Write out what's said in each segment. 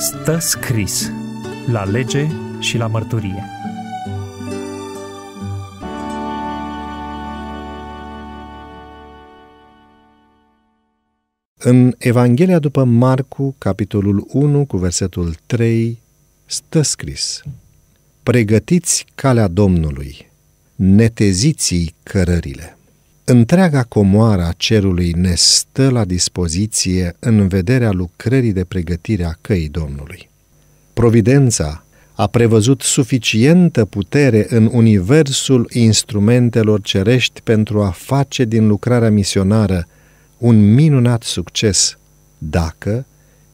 Stă scris la lege și la mărturie. În Evanghelia după Marcu, capitolul 1, cu versetul 3, stă scris Pregătiți calea Domnului, neteziți cărările. Întreaga comoară a cerului ne stă la dispoziție în vederea lucrării de pregătire a căii Domnului. Providența a prevăzut suficientă putere în universul instrumentelor cerești pentru a face din lucrarea misionară un minunat succes, dacă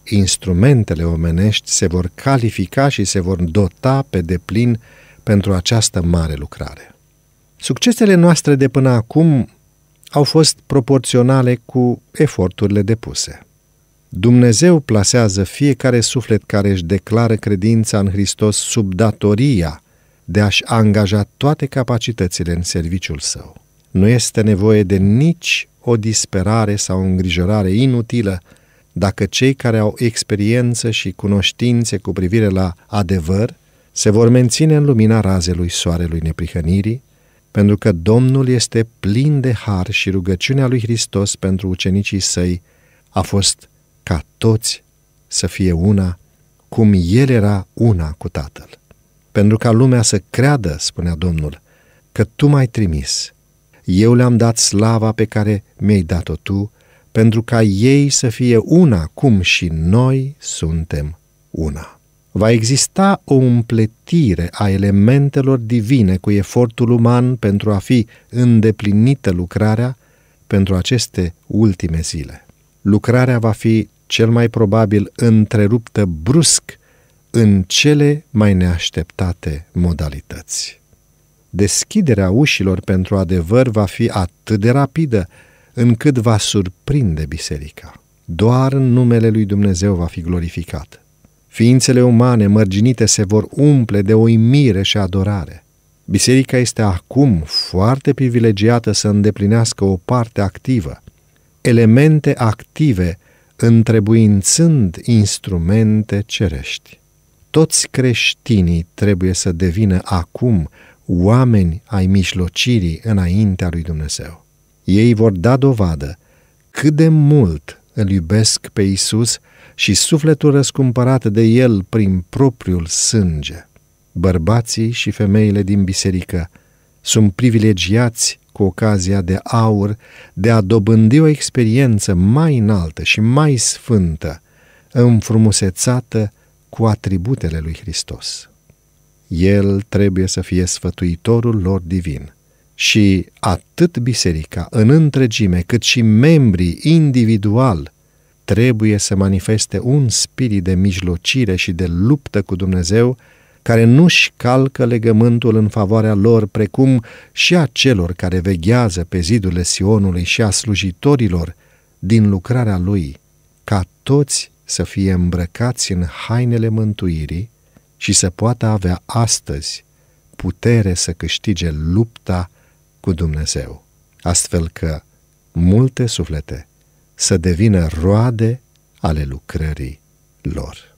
instrumentele omenești se vor califica și se vor dota pe deplin pentru această mare lucrare. Succesele noastre de până acum au fost proporționale cu eforturile depuse. Dumnezeu plasează fiecare suflet care își declară credința în Hristos sub datoria de a-și angaja toate capacitățile în serviciul său. Nu este nevoie de nici o disperare sau îngrijorare inutilă dacă cei care au experiență și cunoștințe cu privire la adevăr se vor menține în lumina razelui soarelui neprihănirii, pentru că Domnul este plin de har și rugăciunea lui Hristos pentru ucenicii săi a fost ca toți să fie una, cum el era una cu Tatăl. Pentru ca lumea să creadă, spunea Domnul, că tu m-ai trimis. Eu le-am dat slava pe care mi-ai dat-o tu, pentru ca ei să fie una, cum și noi suntem una va exista o împletire a elementelor divine cu efortul uman pentru a fi îndeplinită lucrarea pentru aceste ultime zile. Lucrarea va fi cel mai probabil întreruptă brusc în cele mai neașteptate modalități. Deschiderea ușilor pentru adevăr va fi atât de rapidă încât va surprinde biserica. Doar în numele lui Dumnezeu va fi glorificat. Ființele umane mărginite se vor umple de o imire și adorare. Biserica este acum foarte privilegiată să îndeplinească o parte activă, elemente active întrebuințând instrumente cerești. Toți creștinii trebuie să devină acum oameni ai mijlocirii înaintea lui Dumnezeu. Ei vor da dovadă cât de mult îl iubesc pe Isus și sufletul răscumpărat de el prin propriul sânge. Bărbații și femeile din biserică sunt privilegiați cu ocazia de aur de a dobândi o experiență mai înaltă și mai sfântă, înfrumusețată cu atributele lui Hristos. El trebuie să fie sfătuitorul lor divin și atât biserica în întregime cât și membrii individual trebuie să manifeste un spirit de mijlocire și de luptă cu Dumnezeu, care nu-și calcă legământul în favoarea lor, precum și a celor care veghează pe zidurile Sionului și a slujitorilor din lucrarea lui, ca toți să fie îmbrăcați în hainele mântuirii și să poată avea astăzi putere să câștige lupta cu Dumnezeu, astfel că multe suflete să devină roade ale lucrării lor.